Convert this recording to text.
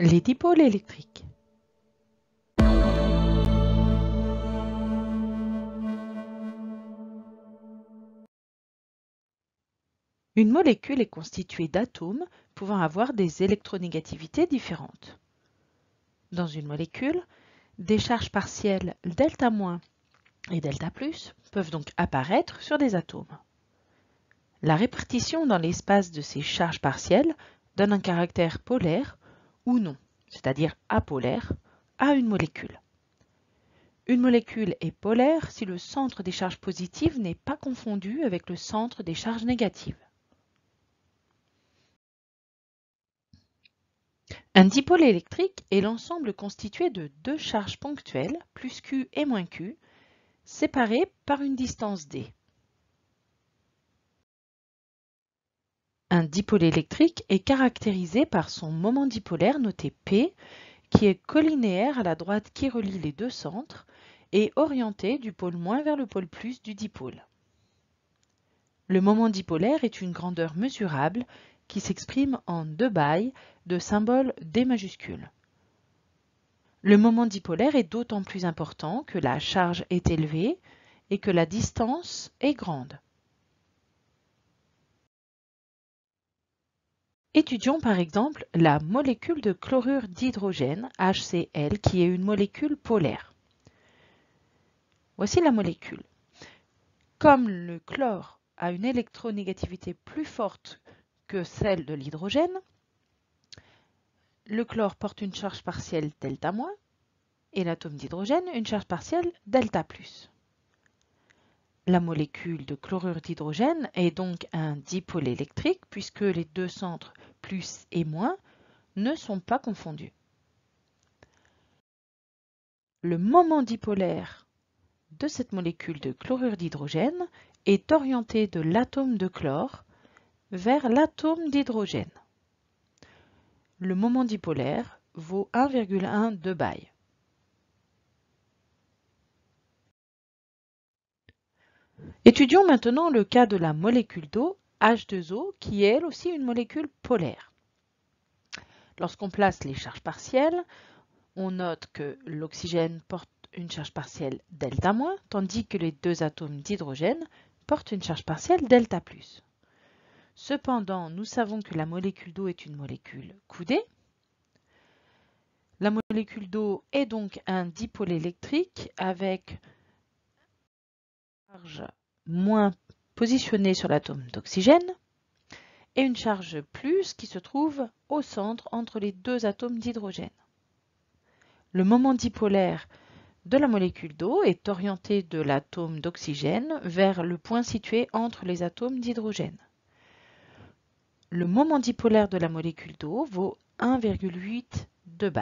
Les dipôles électriques. Une molécule est constituée d'atomes pouvant avoir des électronégativités différentes. Dans une molécule, des charges partielles delta- et delta peuvent donc apparaître sur des atomes. La répartition dans l'espace de ces charges partielles donne un caractère polaire ou non, c'est-à-dire apolaire, à une molécule. Une molécule est polaire si le centre des charges positives n'est pas confondu avec le centre des charges négatives. Un dipôle électrique est l'ensemble constitué de deux charges ponctuelles, plus Q et moins Q, séparées par une distance D. Un dipôle électrique est caractérisé par son moment dipolaire noté P, qui est collinéaire à la droite qui relie les deux centres et orienté du pôle moins vers le pôle plus du dipôle. Le moment dipolaire est une grandeur mesurable qui s'exprime en deux bailles de symbole D majuscule. Le moment dipolaire est d'autant plus important que la charge est élevée et que la distance est grande. Étudions par exemple la molécule de chlorure d'hydrogène, HCl, qui est une molécule polaire. Voici la molécule. Comme le chlore a une électronégativité plus forte que celle de l'hydrogène, le chlore porte une charge partielle delta- et l'atome d'hydrogène une charge partielle delta+. plus la molécule de chlorure d'hydrogène est donc un dipôle électrique puisque les deux centres plus et moins ne sont pas confondus. Le moment dipolaire de cette molécule de chlorure d'hydrogène est orienté de l'atome de chlore vers l'atome d'hydrogène. Le moment dipolaire vaut 1,1 de Étudions maintenant le cas de la molécule d'eau, H2O, qui est elle aussi une molécule polaire. Lorsqu'on place les charges partielles, on note que l'oxygène porte une charge partielle delta-, tandis que les deux atomes d'hydrogène portent une charge partielle delta+. Cependant, nous savons que la molécule d'eau est une molécule coudée. La molécule d'eau est donc un dipôle électrique avec charge moins positionnée sur l'atome d'oxygène et une charge plus qui se trouve au centre entre les deux atomes d'hydrogène. Le moment dipolaire de la molécule d'eau est orienté de l'atome d'oxygène vers le point situé entre les atomes d'hydrogène. Le moment dipolaire de la molécule d'eau vaut 1,8 de